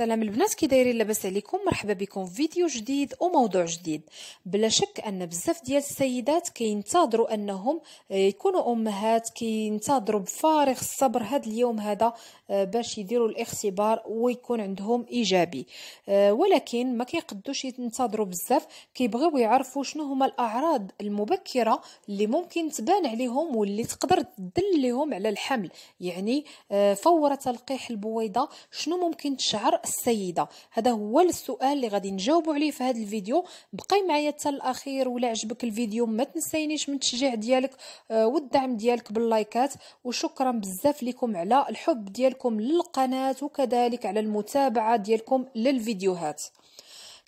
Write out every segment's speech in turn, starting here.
السلام البنات كي دايرين لاباس عليكم مرحبا بكم في فيديو جديد وموضوع جديد بلا شك ان بزاف ديال السيدات كينتظروا انهم آه، يكونوا امهات كينتظروا بفارغ الصبر هذا اليوم هذا آه، باش يديروا الاختبار ويكون عندهم ايجابي آه، ولكن ما كيقدوش ينتظروا بزاف كيبغيو يعرفوا شنو هما الاعراض المبكره اللي ممكن تبان عليهم واللي تقدر تدلهم لهم على الحمل يعني فور تلقيح البويضه شنو ممكن تشعر السيده هذا هو السؤال اللي غادي نجاوبوا عليه في هذا الفيديو بقاي معايا حتى الاخير ولا عجبك الفيديو ما تنسينيش من التشجيع ديالك آه، والدعم ديالك باللايكات وشكرا بزاف لكم على الحب ديالكم للقناه وكذلك على المتابعه ديالكم للفيديوهات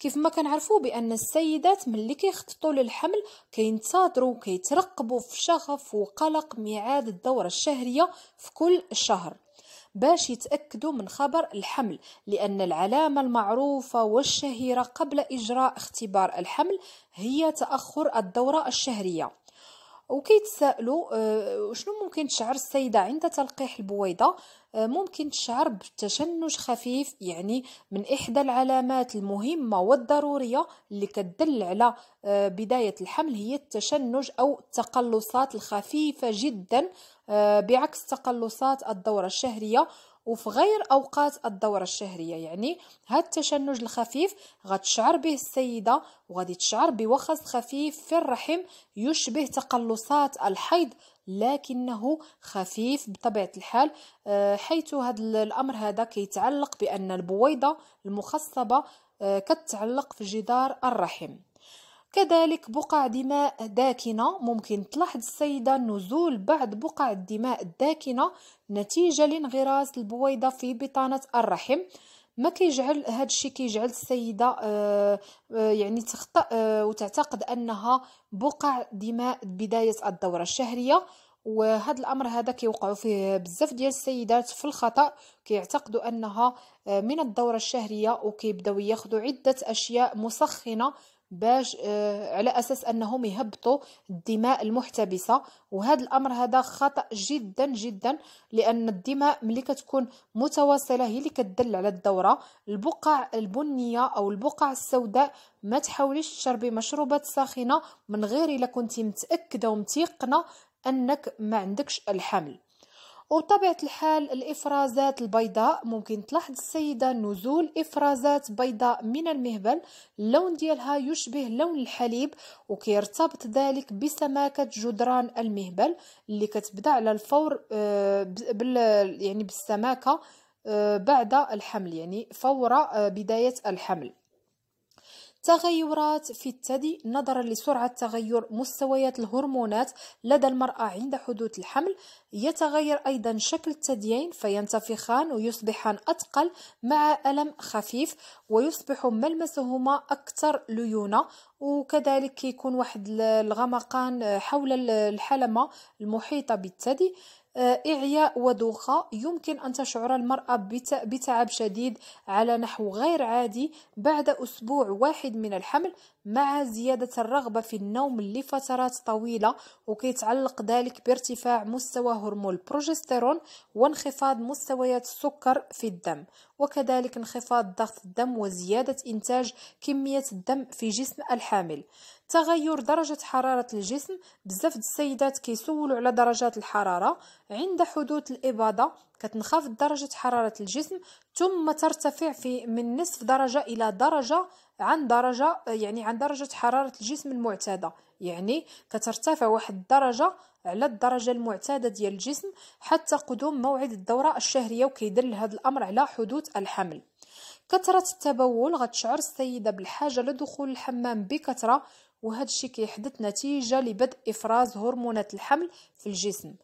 كيف ما كنعرفوا بان السيدات ملي كيخططوا للحمل كينتظروا كيترقبوا في شغف وقلق ميعاد الدوره الشهريه في كل شهر باش يتأكدوا من خبر الحمل لأن العلامة المعروفة والشهيرة قبل إجراء اختبار الحمل هي تأخر الدورة الشهرية وكيتسائلوا آه، شنو ممكن تشعر السيده عند تلقيح البويضه آه، ممكن تشعر بتشنج خفيف يعني من احدى العلامات المهمه والضروريه اللي كتدل على آه، بدايه الحمل هي التشنج او التقلصات الخفيفه جدا بعكس تقلصات الدوره الشهريه وفي غير اوقات الدوره الشهريه يعني هاد التشنج الخفيف غتشعر به السيده وغادي تشعر بوخز خفيف في الرحم يشبه تقلصات الحيض لكنه خفيف بطبيعه الحال آه، حيث هذا الامر هذا كيتعلق بان البويضه المخصبه آه، كتعلق في جدار الرحم كذلك بقع دماء داكنة ممكن تلاحظ السيدة نزول بعض بقع الدماء الداكنة نتيجة لانغراس البويضة في بطانة الرحم ما كيجعل هذا الشيء كيجعل السيده آه،, آه يعني تخطأ آه وتعتقد انها بقع دماء بدايه الدوره الشهريه وهذا الامر هذا كيوقع فيه بزاف ديال السيدات في الخطا كيعتقدوا انها آه، من الدوره الشهريه وكيبداو ياخذوا عده اشياء مسخنه باش آه، على اساس انهم يهبطوا الدماء المحتبسه وهذا الامر هذا خطا جدا جدا لان الدماء ملي كتكون متواصله هي اللي كتدل على الدوره البقع البنيه او البقع السوداء ما تحاوليش تشربي مشروبات ساخنه من غير الا كنتي متاكده ومتيقنه انك ما عندكش الحمل وبطبيعة الحال الإفرازات البيضاء ممكن تلاحظ السيدة نزول إفرازات بيضاء من المهبل اللون ديالها يشبه لون الحليب وكيرتبط ذلك بسماكة جدران المهبل اللي كتبدا على الفور آه، بال يعني بالسماكة آه، بعد الحمل يعني فور آه، بداية الحمل تغيرات في الثدي نظرا لسرعة تغير مستويات الهرمونات لدى المرأة عند حدوث الحمل يتغير أيضا شكل الثديين فينتفخان ويصبحان أثقل مع ألم خفيف ويصبح ملمسهما أكثر ليونة وكذلك كيكون واحد الغمقان حول الحلمة المحيطة بالثدي آه، إعياء ودوخة يمكن أن تشعر المرأة بتعب شديد على نحو غير عادي بعد أسبوع واحد من الحمل مع زيادة الرغبة في النوم لفترات طويلة وكيتعلق ذلك بارتفاع مستوى هرمون البروجستيرون وانخفاض مستويات السكر في الدم وكذلك انخفاض ضغط الدم وزيادة إنتاج كمية الدم في جسم الحامل تغير درجة حرارة الجسم بزاف السيدات كيسولوا على درجات الحرارة عند حدوث الإباضة كتنخفض درجة حرارة الجسم ثم ترتفع في من نصف درجة إلى درجة عن درجه يعني عن درجه حراره الجسم المعتاده يعني كترتفع واحد الدرجه على الدرجه المعتاده ديال الجسم حتى قدوم موعد الدوره الشهريه وكيدل هذا الامر على حدوث الحمل كثرة التبول غتشعر السيدة بالحاجة لدخول الحمام بكثرة وهذا الشيء كيحدث نتيجة لبدء إفراز هرمونات الحمل في الجسم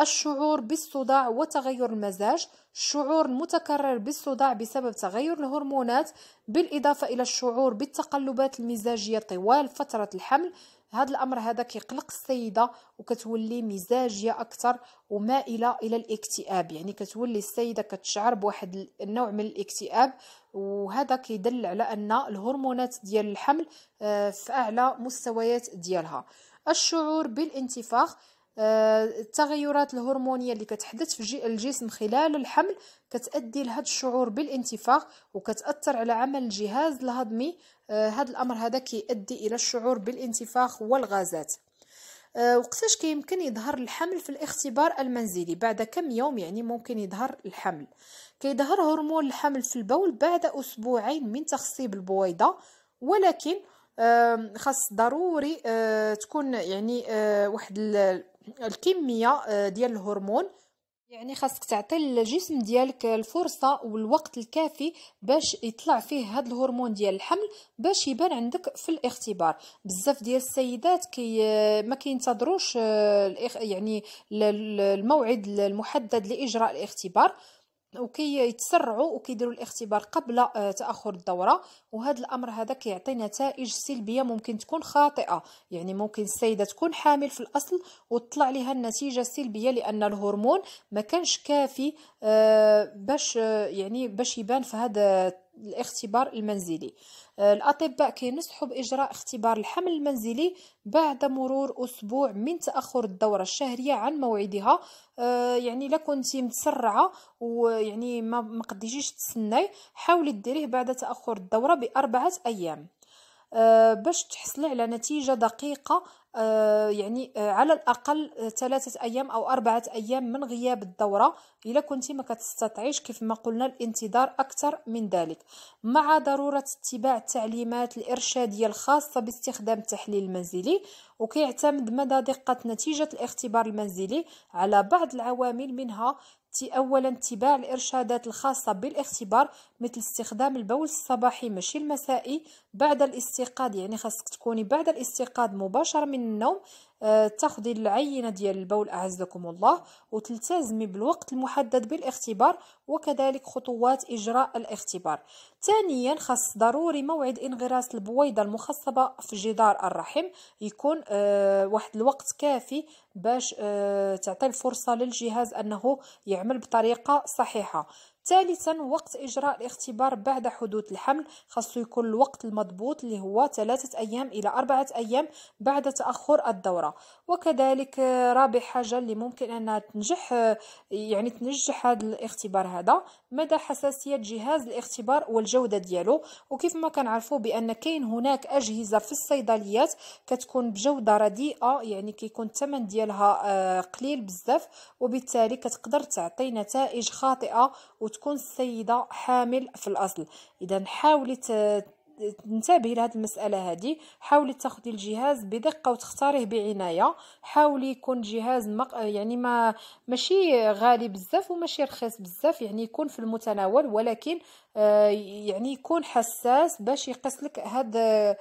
الشعور بالصداع وتغير المزاج الشعور المتكرر بالصداع بسبب تغير الهرمونات بالإضافة إلى الشعور بالتقلبات المزاجية طوال فترة الحمل هذا الامر هذا كيقلق السيده وكتولي مزاجيه اكثر ومائله الى الاكتئاب يعني كتولي السيده كتشعر بواحد النوع من الاكتئاب وهذا كيدل على ان الهرمونات ديال الحمل آه، في اعلى مستويات ديالها الشعور بالانتفاخ آه، التغيرات الهرمونيه اللي كتحدث في الجسم خلال الحمل كتؤدي لهذا الشعور بالانتفاخ وكتاثر على عمل الجهاز الهضمي آه، هذا الامر هذا كيؤدي الى الشعور بالانتفاخ والغازات آه، وقتاش كيمكن يظهر الحمل في الاختبار المنزلي بعد كم يوم يعني ممكن يظهر الحمل كيظهر هرمون الحمل في البول بعد اسبوعين من تخصيب البويضه ولكن خاص ضروري تكون يعني واحد الكميه آه، ديال الهرمون يعني خاصك تعطي الجسم ديالك الفرصه والوقت الكافي باش يطلع فيه هذا الهرمون ديال الحمل باش يبان عندك في الاختبار بزاف ديال السيدات كي آه، ما كينتظروش آه، يعني الموعد المحدد لاجراء الاختبار يتسرعوا وكيديروا الاختبار قبل آه، تاخر الدوره وهذا الامر هذا كيعطي نتائج سلبيه ممكن تكون خاطئه يعني ممكن السيده تكون حامل في الاصل وتطلع لها النتيجه سلبيه لان الهرمون ما كانش كافي آه، باش آه، يعني باش يبان في هذا الاختبار المنزلي آه، الأطباء كينصحوا بإجراء اختبار الحمل المنزلي بعد مرور أسبوع من تأخر الدورة الشهرية عن موعدها آه، يعني إلا كنتي متسرعة ويعني ما قديتيش تسني حاولي ديريه بعد تأخر الدورة بأربعة أيام آه، باش تحصلي على نتيجة دقيقة آه، يعني آه، على الأقل ثلاثة أيام أو أربعة أيام من غياب الدورة الا كنتي ما كتستطعيش كيف ما قلنا الانتظار أكثر من ذلك مع ضرورة اتباع التعليمات الإرشادية الخاصة باستخدام التحليل المنزلي وكيعتمد مدى دقة نتيجة الاختبار المنزلي على بعض العوامل منها أولا اتباع الإرشادات الخاصة بالاختبار مثل استخدام البول الصباحي ماشي المسائي بعد الاستيقاظ يعني خاصك تكوني بعد الاستيقاظ مباشرة من النوم آه تاخدي العينة ديال البول أعزكم الله وتلتزمي بالوقت المحدد بالاختبار وكذلك خطوات إجراء الاختبار ثانيا خاص ضروري موعد انغراس البويضة المخصبة في جدار الرحم يكون آه واحد الوقت كافي باش آه، تعطي الفرصه للجهاز انه يعمل بطريقه صحيحه ثالثا وقت اجراء الاختبار بعد حدوث الحمل خاصو يكون الوقت المضبوط اللي هو ثلاثة ايام الى اربعة ايام بعد تاخر الدوره وكذلك آه، رابع حاجه اللي ممكن انها تنجح آه، يعني تنجح هذا الاختبار هذا مدى حساسيه جهاز الاختبار والجوده ديالو وكيف ما كنعرفوا بان كاين هناك اجهزه في الصيدليات كتكون بجوده رديئه يعني كيكون الثمن ديالها آه، قليل بزاف وبالتالي كتقدر تعطي نتائج خاطئه وتكون السيده حامل في الاصل اذا حاولي تنتبهي لهاد المساله هادي حاولي تاخدي الجهاز بدقه وتختاريه بعنايه حاولي يكون جهاز مق... يعني ما ماشي غالي بزاف وماشي رخيص بزاف يعني يكون في المتناول ولكن آه، يعني يكون حساس باش يقيس لك هاد آه،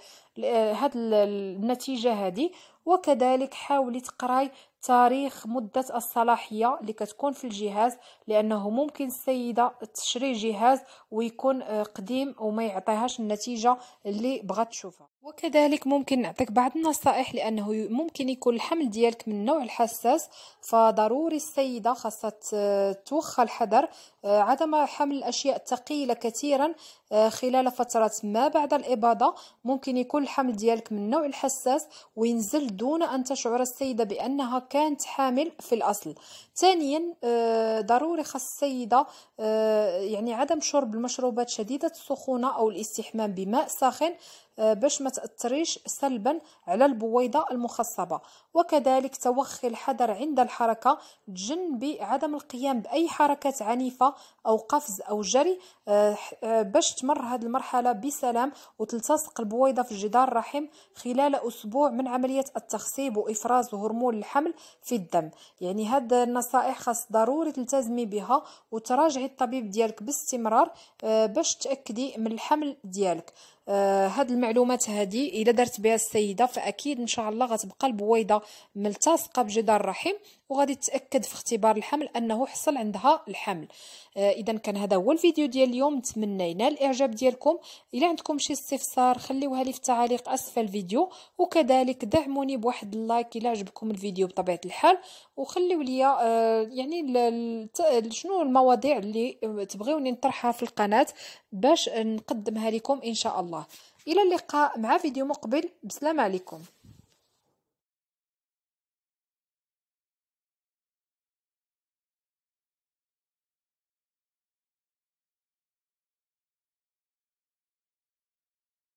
هاد النتيجه هادي وكذلك حاولي تقراي تاريخ مدة الصلاحية اللي كتكون في الجهاز لأنه ممكن السيدة تشري جهاز ويكون آه، قديم وما يعطيهاش النتيجة اللي بغات تشوفها وكذلك ممكن نعطيك بعض النصائح لأنه ممكن يكون الحمل ديالك من النوع الحساس فضروري السيدة خاصة توخى الحذر آه، عدم حمل الأشياء الثقيلة كثيرا آه، خلال فترة ما بعد الإباضة ممكن يكون الحمل ديالك من النوع الحساس وينزل دون أن تشعر السيدة بأنها كانت حامل في الأصل ثانيا آه، ضروري خاص السيدة آه، يعني عدم شرب المشروبات شديدة السخونة أو الاستحمام بماء ساخن آه، باش ما تاثريش سلبا على البويضه المخصبه وكذلك توخي الحذر عند الحركه تجنبي عدم القيام باي حركات عنيفه او قفز او جري آه، آه، باش تمر هذه المرحله بسلام وتلتصق البويضه في جدار الرحم خلال اسبوع من عمليه التخصيب وافراز هرمون الحمل في الدم يعني هذه النصائح خاص ضروري تلتزمي بها وتراجعي الطبيب ديالك باستمرار باش تاكدي من الحمل ديالك آه هاد المعلومات هادي الا درت بها السيده فاكيد ان شاء الله غتبقى البويضه ملتصقه بجدار الرحم وغادي تاكد في اختبار الحمل انه حصل عندها الحمل آه اذا كان هذا هو الفيديو ديال اليوم نتمنى ينال الاعجاب ديالكم الا عندكم شي استفسار خليوها لي في التعاليق اسفل الفيديو وكذلك دعموني بواحد اللايك الا عجبكم الفيديو بطبيعه الحال وخليو لي آه يعني شنو المواضيع اللي تبغيوني نطرحها في القناه باش نقدمها لكم ان شاء الله الى اللقاء مع فيديو مقبل بسلام عليكم